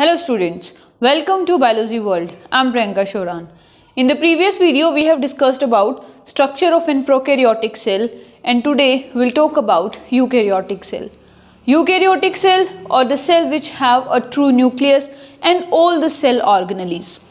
Hello students, welcome to Biology World. I am Priyanka Shoran. In the previous video, we have discussed about structure of an prokaryotic cell and today we'll talk about eukaryotic cell. Eukaryotic cell or the cell which have a true nucleus and all the cell organelles.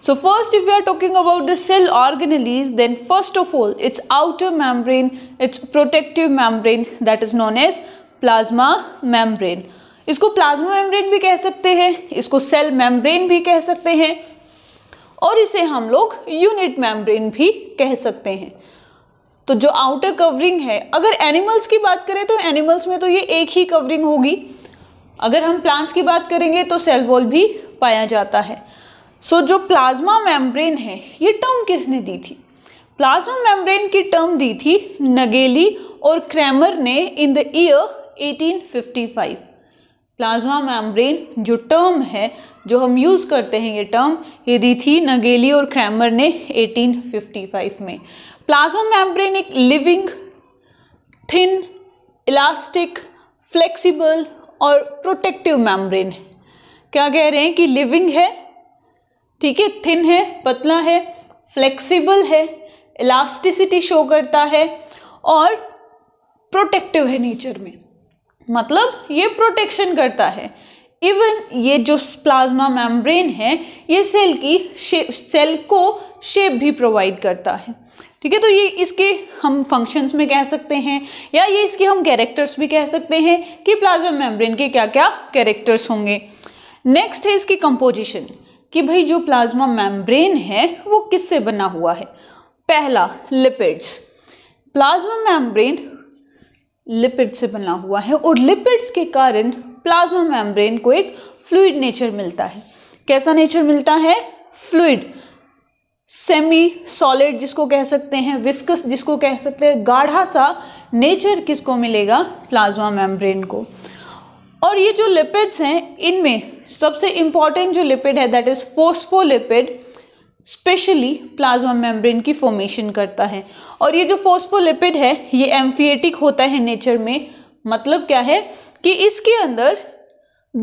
So first if we are talking about the cell organelles then first of all its outer membrane, its protective membrane that is known as plasma membrane. इसको plasma membrane भी कह सकते हैं इसको cell membrane भी कह सकते हैं और इसे हम लोग यूनिट मेम्ब्रेन भी कह सकते हैं तो जो आउटर कवरिंग है अगर एनिमल्स की बात करें तो एनिमल्स में तो ये एक ही कवरिंग होगी अगर हम प्लांट्स की बात करेंगे तो सेल वॉल भी पाया जाता है सो so, जो प्लाज्मा मेम्ब्रेन है ये टर्म किसने दी थी प्लाज्मा मेम्ब्रेन की टर्म दी थी नगेली और क्रैमर ने in the year 1855 plasma membrane जो टर्म है जो हम यूज़ करते हैं ये टर्म ये दी थी नगेली और क्रैमर ने 1855 में प्लाज्मा मैम्ब्रेन एक लिविंग थिन इलास्टिक फ्लेक्सिबल और प्रोटेक्टिव मैम्ब्रेन है क्या कह रहे हैं कि लिविंग है ठीक है थिन है पतला है फ्लेक्सिबल है इलास्टिसिटी शो करता है और प्रोटेक्टिव है नेचर में मतलब ये प्रोटेक्शन करता है इवन ये जो प्लाज्मा मेम्ब्रेन है ये सेल की शेप सेल को शेप भी प्रोवाइड करता है ठीक है तो ये इसके हम फंक्शंस में कह सकते हैं या ये इसके हम कैरेक्टर्स भी कह सकते हैं कि प्लाज्मा मेम्ब्रेन के क्या क्या कैरेक्टर्स होंगे नेक्स्ट है इसकी कंपोजिशन कि भाई जो प्लाज्मा मेम्ब्रेन है वो किससे बना हुआ है पहला लिपिड्स प्लाज्मा मेम्ब्रेन लिपिड से बना हुआ है और लिपिड्स के कारण प्लाज्मा मेम्ब्रेन को एक फ्लूड नेचर मिलता है कैसा नेचर मिलता है फ्लूड सेमी सॉलिड जिसको कह सकते हैं विस्कस जिसको कह सकते हैं गाढ़ा सा नेचर किसको मिलेगा प्लाज्मा मेम्ब्रेन को और ये जो लिपिड्स हैं इनमें सबसे इम्पॉर्टेंट जो लिपिड है that is phospholipid specially plasma membrane की फॉर्मेशन करता है और ये जो फोस्फोलिपिड है ये एम्फिएटिक होता है नेचर में मतलब क्या है कि इसके अंदर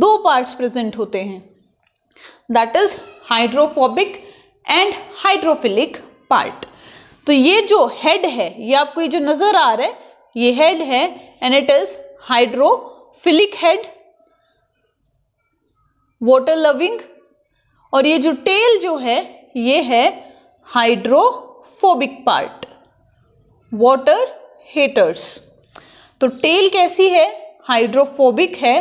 दो पार्ट्स प्रेजेंट होते हैं that is hydrophobic and hydrophilic part तो ये जो हेड है ये आपको ये जो नज़र आ रहा है ये हेड है and it is hydrophilic head water loving और ये जो टेल जो है ये है हाइड्रोफोबिक पार्ट वाटर हेटर्स तो टेल कैसी है हाइड्रोफोबिक है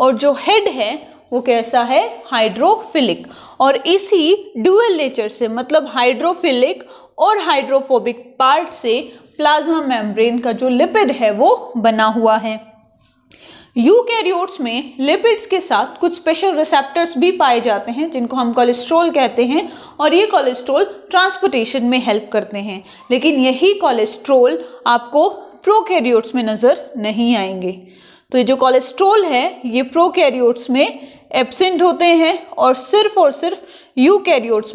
और जो हेड है वो कैसा है हाइड्रोफिलिक और इसी ड्यूअल नेचर से मतलब हाइड्रोफिलिक और हाइड्रोफोबिक पार्ट से प्लाज्मा मेम्ब्रेन का जो लिपिड है वो बना हुआ है यूकैरियोट्स में लिपिड्स के साथ कुछ स्पेशल रिसेप्टर्स भी पाए जाते हैं जिनको हम कोलेस्ट्रॉल कहते हैं और ये कोलेस्ट्रॉल ट्रांसपोर्टेशन में हेल्प करते हैं लेकिन यही कोलेस्ट्रॉल आपको प्रोकैरियोट्स में नज़र नहीं आएंगे तो ये जो कोलेस्ट्रॉल है ये प्रोकैरियोट्स में एबसेंट होते हैं और सिर्फ और सिर्फ यू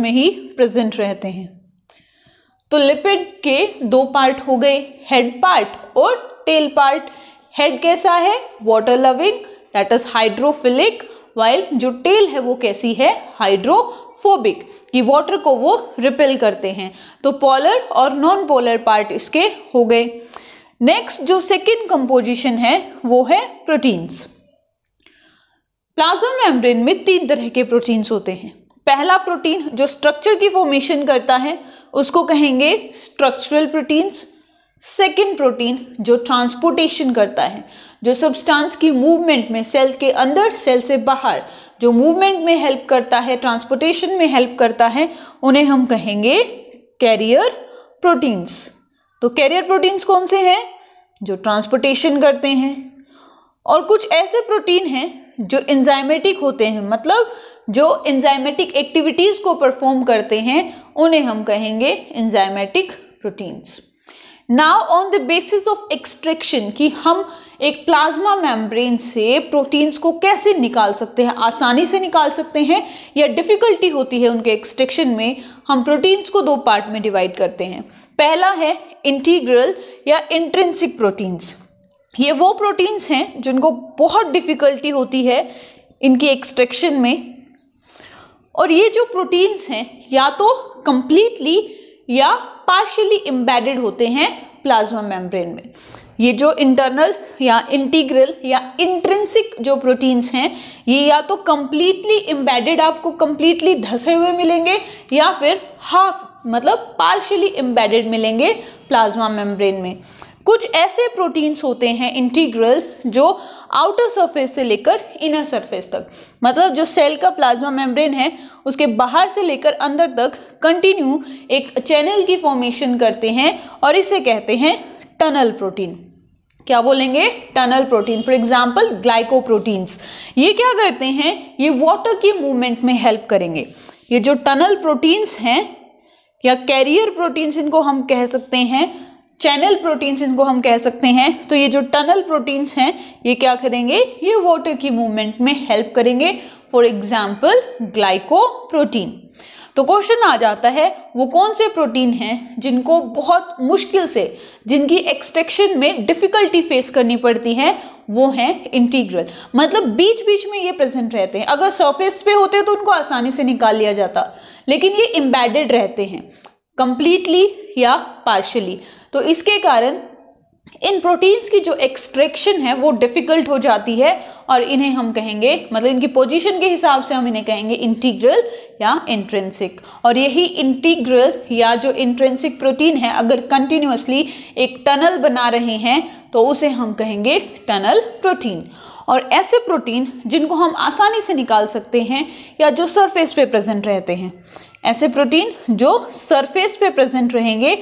में ही प्रेजेंट रहते हैं तो लिपिड के दो पार्ट हो गए हेड पार्ट और टेल पार्ट हेड कैसा है water loving that is hydrophilic while जो टेल है वो कैसी है हाइड्रोफोबिक कि वाटर को वो रिपेल करते हैं तो पोलर और नॉन पोलर पार्ट इसके हो गए नेक्स्ट जो सेकेंड कंपोजिशन है वो है प्रोटीन्स प्लाज्मा मेम्ब्रेन में तीन तरह के प्रोटीन्स होते हैं पहला प्रोटीन जो स्ट्रक्चर की फॉर्मेशन करता है उसको कहेंगे स्ट्रक्चरल प्रोटीन्स सेकेंड प्रोटीन जो ट्रांसपोर्टेशन करता है जो सब्सटेंस की मूवमेंट में सेल के अंदर सेल से बाहर जो मूवमेंट में हेल्प करता है ट्रांसपोर्टेशन में हेल्प करता है उन्हें हम कहेंगे कैरियर प्रोटीन्स तो कैरियर प्रोटीन्स कौन से हैं जो ट्रांसपोर्टेशन करते हैं और कुछ ऐसे प्रोटीन हैं जो एंजाइमेटिक होते हैं मतलब जो इंजाइमेटिक एक्टिविटीज़ को परफॉर्म करते हैं उन्हें हम कहेंगे enzymatic proteins now on the basis of extraction कि हम एक प्लाज्मा मेम्ब्रेन से प्रोटीन्स को कैसे निकाल सकते हैं आसानी से निकाल सकते हैं या डिफ़िकल्टी होती है उनके एक्सट्रैक्शन में हम प्रोटीन्स को दो पार्ट में डिवाइड करते हैं पहला है इंटीग्रल या इंट्रेंसिक प्रोटीन्स ये वो प्रोटीन्स हैं जिनको बहुत डिफ़िकल्टी होती है इनके एक्सट्रैक्शन में और ये जो प्रोटीन्स हैं या तो कम्प्लीटली या पार्शियली इम्बेडेड होते हैं प्लाज्मा मेम्ब्रेन में ये जो इंटरनल या इंटीग्रल या इंट्रेंसिक जो प्रोटीन्स हैं ये या तो कम्प्लीटली इम्बेडेड आपको कम्प्लीटली धसे हुए मिलेंगे या फिर हाफ मतलब पार्शियली इम्बेडेड मिलेंगे प्लाज्मा मेम्ब्रेन में कुछ ऐसे प्रोटीन्स होते हैं इंटीग्रल जो आउटर सरफेस से लेकर इनर सरफेस तक मतलब जो सेल का प्लाज्मा मेम्ब्रेन है उसके बाहर से लेकर अंदर तक कंटिन्यू एक चैनल की फॉर्मेशन करते हैं और इसे कहते हैं टनल प्रोटीन क्या बोलेंगे tunnel protein for example glycoproteins ये क्या करते हैं ये वाटर की मूवमेंट में हेल्प करेंगे ये जो टनल प्रोटीन्स हैं या कैरियर प्रोटीन्स इनको हम कह सकते हैं चैनल प्रोटीन्स इनको हम कह सकते हैं तो ये जो टनल प्रोटीन्स हैं ये क्या करेंगे ये वाटर की मूवमेंट में हेल्प करेंगे फॉर एग्जाम्पल ग्लाइको प्रोटीन तो क्वेश्चन आ जाता है वो कौन से प्रोटीन हैं जिनको बहुत मुश्किल से जिनकी एक्सट्रैक्शन में डिफ़िकल्टी फेस करनी पड़ती है वो हैं इंटीग्रल मतलब बीच बीच में ये प्रेजेंट रहते हैं अगर सरफेस पे होते तो उनको आसानी से निकाल लिया जाता लेकिन ये इम्बेडेड रहते हैं कंप्लीटली या पार्शली तो इसके कारण इन प्रोटीन्स की जो एक्सट्रैक्शन है वो डिफ़िकल्ट हो जाती है और इन्हें हम कहेंगे मतलब इनकी पोजीशन के हिसाब से हम इन्हें कहेंगे इंटीग्रल या इंट्रेंसिक और यही इंटीग्रल या जो इंट्रेंसिक प्रोटीन है अगर कंटिन्यूसली एक टनल बना रहे हैं तो उसे हम कहेंगे टनल प्रोटीन और ऐसे प्रोटीन जिनको हम आसानी से निकाल सकते हैं या जो सरफेस पे प्रेजेंट रहते हैं ऐसे प्रोटीन जो सरफेस पे प्रेजेंट रहेंगे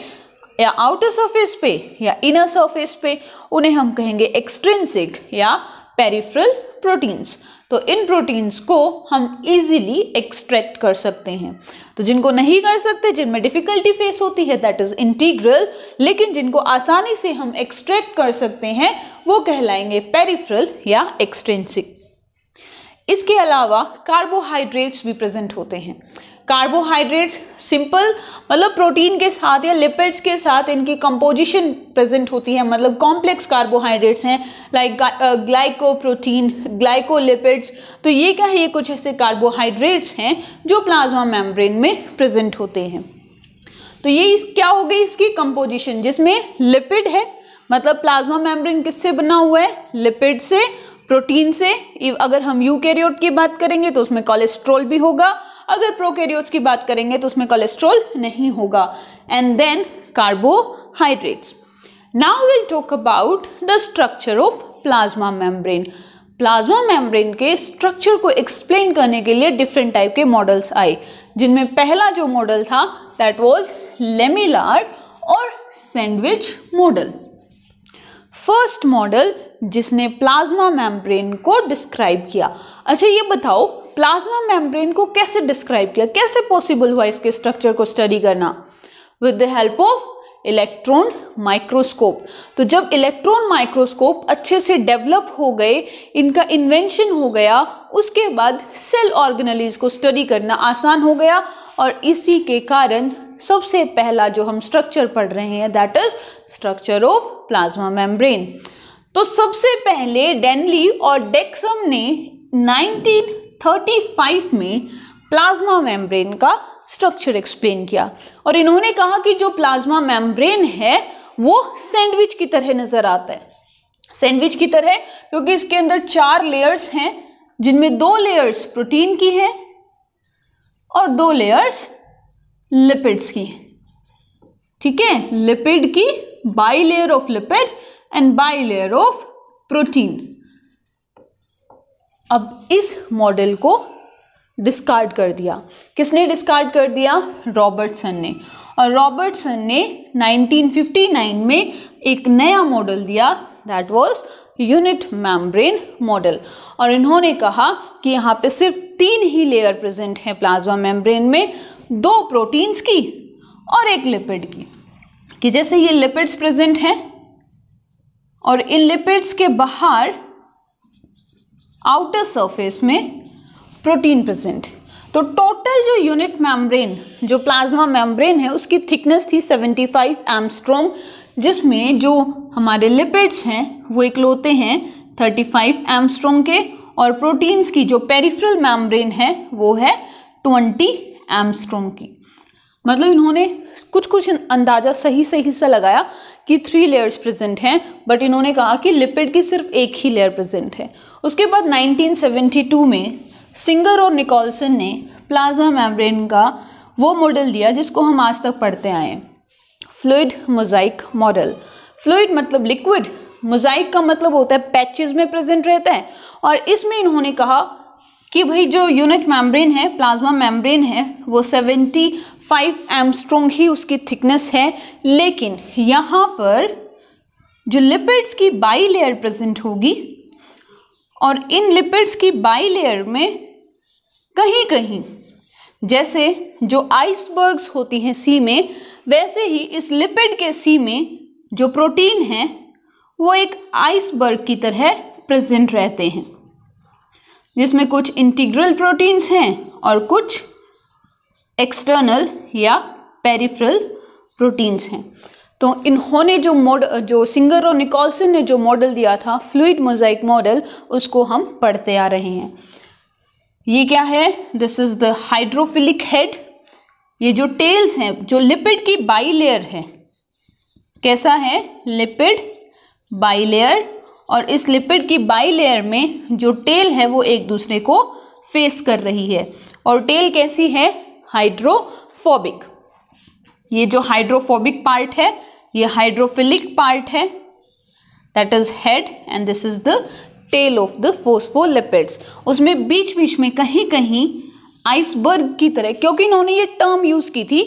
या आउटर सरफेस पे या इनर सरफेस पे उन्हें हम कहेंगे एक्सट्रेंसिक या पेरिफ्रल प्रोटीन्स तो इन प्रोटीन्स को हम इजीली एक्सट्रैक्ट कर सकते हैं तो जिनको नहीं कर सकते जिनमें डिफ़िकल्टी फेस होती है दैट इज़ इंटीग्रल लेकिन जिनको आसानी से हम एक्सट्रैक्ट कर सकते हैं वो कहलाएंगे पेरिफ्रल या एक्सट्रेंसिक इसके अलावा कार्बोहाइड्रेट्स भी प्रेजेंट होते हैं कार्बोहाइड्रेट्स सिंपल मतलब प्रोटीन के साथ या लिपिड्स के साथ इनकी कंपोजिशन प्रेजेंट होती है मतलब कॉम्प्लेक्स कार्बोहाइड्रेट्स हैं लाइक ग्लाइको ग्लाइको ग्लाइकोलिपिड्स तो ये क्या है ये कुछ ऐसे कार्बोहाइड्रेट्स हैं जो प्लाज्मा मेम्ब्रेन में प्रेजेंट होते हैं तो ये इस क्या हो गई इसकी कंपोजिशन जिसमें लिपिड है मतलब प्लाज्मा मेम्ब्रेन किससे बना हुआ है लिपिड से प्रोटीन से अगर हम यूकैरियोट की बात करेंगे तो उसमें कोलेस्ट्रॉल भी होगा अगर प्रोकैरियोट्स की बात करेंगे तो उसमें कोलेस्ट्रॉल नहीं होगा and then carbohydrates now will talk about the structure of plasma membrane plasma membrane के स्ट्रक्चर को एक्सप्लेन करने के लिए डिफरेंट टाइप के मॉडल्स आए जिनमें पहला जो मॉडल था दैट वाज लेमिलार और सैंडविच मॉडल फर्स्ट मॉडल जिसने प्लाज्मा मेम्ब्रेन को डिस्क्राइब किया अच्छा ये बताओ प्लाज्मा मेम्ब्रेन को कैसे डिस्क्राइब किया कैसे पॉसिबल हुआ इसके स्ट्रक्चर को स्टडी करना with the help of electron microscope तो जब इलेक्ट्रॉन माइक्रोस्कोप अच्छे से डेवलप हो गए इनका इन्वेंशन हो गया उसके बाद सेल ऑर्गेनलीज को स्टडी करना आसान हो गया और इसी के कारण सबसे पहला जो हम स्ट्रक्चर पढ़ रहे हैं that is structure of plasma membrane तो सबसे पहले डेनली और डेक्सम ने 1935 में प्लाज्मा मेम्ब्रेन का स्ट्रक्चर एक्सप्लेन किया और इन्होंने कहा कि जो प्लाज्मा मेम्ब्रेन है वो सैंडविच की तरह नज़र आता है सैंडविच की तरह क्योंकि इसके अंदर चार लेयर्स हैं जिनमें दो लेयर्स प्रोटीन की है और दो लेयर्स लिपिड्स की है ठीक है लिपिड की bilayer of lipid and bilayer of protein अब इस मॉडल को डिस्कार्ड कर दिया किसने डिस्कार्ड कर दिया रॉबर्टसन ने और रॉबर्टसन ने 1959 में एक नया मॉडल दिया that was unit membrane model और इन्होंने कहा कि यहाँ पे सिर्फ तीन ही लेयर प्रेजेंट हैं प्लाज्मा मैमब्रेन में दो प्रोटीन्स की और एक लिपिड की कि जैसे ये लिपिड्स प्रेजेंट हैं और इन लिपिड्स के बाहर आउटर सरफेस में प्रोटीन प्रेजेंट तो टोटल जो यूनिट मेम्ब्रेन जो प्लाज्मा मेम्ब्रेन है उसकी थिकनेस थी 75 एमस्ट्रोंग जिसमें जो हमारे लिपिड्स हैं वो इकलौते हैं 35 एमस्ट्रोंग के और प्रोटीन्स की जो पेरिफ्रल मेम्ब्रेन है वो है 20 एमस्ट्रोंग की मतलब इन्होंने कुछ कुछ अंदाज़ा सही सही सा लगाया कि थ्री लेयर्स प्रेजेंट हैं बट इन्होंने कहा कि लिपिड की सिर्फ एक ही लेयर प्रेजेंट है उसके बाद 1972 में सिंगर और निकोलसन ने प्लाज्मा मेम्ब्रेन का वो मॉडल दिया जिसको हम आज तक पढ़ते आए हैं फ्लूड मोजाइक मॉडल फ्लूड मतलब लिक्विड मोजाइक का मतलब होता है पैचेज में प्रेजेंट रहता है और इसमें इन्होंने कहा कि भाई जो यूनिट मेम्ब्रेन है प्लाज्मा मेम्ब्रेन है वो 75 एमस्ट्रोंग ही उसकी थिकनेस है लेकिन यहाँ पर जो लिपिड्स की बाई लेयर प्रेजेंट होगी और इन लिपिड्स की बाई लेयर में कहीं कहीं जैसे जो आइसबर्ग्स होती हैं सी में वैसे ही इस लिपिड के सी में जो प्रोटीन है वो एक आइसबर्ग की तरह प्रेजेंट रहते हैं जिसमें कुछ इंटीग्रल प्रोटीन्स हैं और कुछ एक्सटर्नल या पेरिफ्रल प्रोटीन्स हैं तो इन्होंने जो मॉड जो सिंगर और निकोलसन ने जो मॉडल दिया था फ्लूड मोजाइक मॉडल उसको हम पढ़ते आ रहे हैं ये क्या है this is the hydrophilic head ये जो टेल्स हैं जो लिपिड की बाई लेयर है कैसा है लिपिड बाई लेयर और इस लिपिड की बाई लेयर में जो टेल है वो एक दूसरे को फेस कर रही है और टेल कैसी है हाइड्रोफोबिक ये जो हाइड्रोफोबिक पार्ट है ये हाइड्रोफिलिक पार्ट है that is head and this is the tail of the phospholipids उसमें बीच बीच में कहीं कहीं आइसबर्ग की तरह क्योंकि इन्होंने ये टर्म यूज़ की थी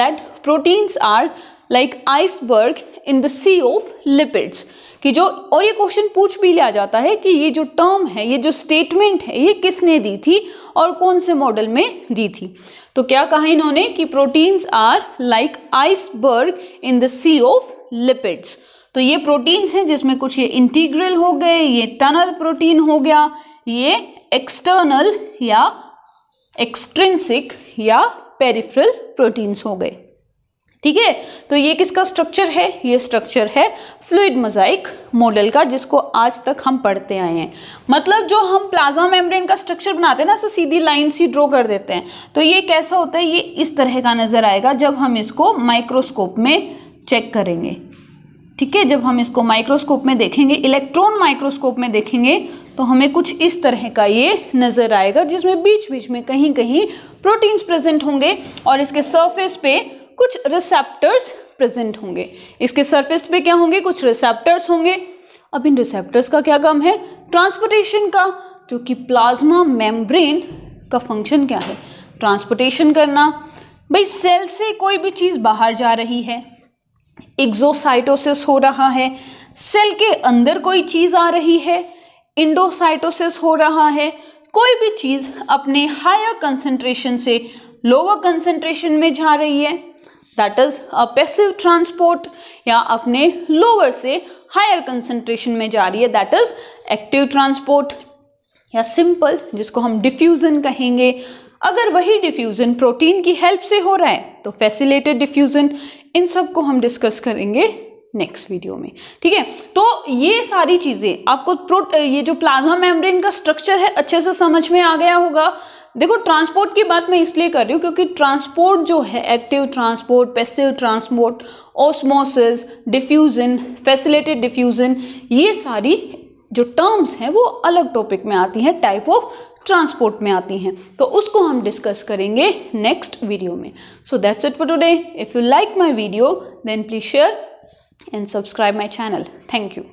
that proteins are like iceberg in the sea of lipids कि जो और ये क्वेश्चन पूछ भी लिया जाता है कि ये जो टर्म है ये जो स्टेटमेंट है ये किसने दी थी और कौन से मॉडल में दी थी तो क्या कहा इन्होंने कि proteins are like iceberg in the sea of lipids तो ये प्रोटीन्स हैं जिसमें कुछ ये इंटीग्रल हो गए ये टनल प्रोटीन हो गया ये एक्सटर्नल या एक्सट्रेंसिक या पेरिफ्रल प्रोटीन्स हो गए ठीक है तो ये किसका स्ट्रक्चर है ये स्ट्रक्चर है फ्लूड मोजाइक मॉडल का जिसको आज तक हम पढ़ते आए हैं मतलब जो हम प्लाज्मा मेम्ब्रेन का स्ट्रक्चर बनाते हैं ना सीधी लाइन सी ड्रॉ कर देते हैं तो ये कैसा होता है ये इस तरह का नज़र आएगा जब हम इसको माइक्रोस्कोप में चेक करेंगे ठीक है जब हम इसको माइक्रोस्कोप में देखेंगे इलेक्ट्रॉन माइक्रोस्कोप में देखेंगे तो हमें कुछ इस तरह का ये नज़र आएगा जिसमें बीच बीच में कहीं कहीं प्रोटीन्स प्रेजेंट होंगे और इसके सरफेस पे कुछ रिसेप्टर्स प्रेजेंट होंगे इसके सरफेस पे क्या होंगे कुछ रिसेप्टर्स होंगे अब इन रिसेप्टर्स का क्या काम है ट्रांसपोर्टेशन का क्योंकि प्लाज्मा मेम्ब्रेन का फंक्शन क्या है ट्रांसपोर्टेशन करना भाई सेल से कोई भी चीज़ बाहर जा रही है एग्जोसाइटोसिस हो रहा है सेल के अंदर कोई चीज़ आ रही है इंडोसाइटोसिस हो रहा है कोई भी चीज़ अपने हायर कंसनट्रेशन से लोअर कंसनट्रेशन में जा रही है दैट इज पैसिव ट्रांसपोर्ट या अपने लोअर से हायर कंसंट्रेशन में जा रही है दैट इज एक्टिव ट्रांसपोर्ट या सिंपल जिसको हम डिफ्यूज़न कहेंगे अगर वही डिफ्यूज़न प्रोटीन की हेल्प से हो रहा है तो फैसिलेटेड डिफ्यूज़न इन सब को हम डिस्कस करेंगे नेक्स्ट वीडियो में ठीक है तो ये सारी चीज़ें आपको प्रो ये जो प्लाज्मा मेम्ब्रेन का स्ट्रक्चर है अच्छे से समझ में आ गया होगा देखो ट्रांसपोर्ट की बात मैं इसलिए कर रही हूँ क्योंकि ट्रांसपोर्ट जो है active transport passive transport osmosis diffusion facilitated diffusion ये सारी जो टर्म्स हैं वो अलग टॉपिक में आती हैं टाइप ऑफ ट्रांसपोर्ट में आती हैं तो उसको हम डिस्कस करेंगे नेक्स्ट वीडियो में so that's it for today if you like my video then please share and subscribe my channel thank you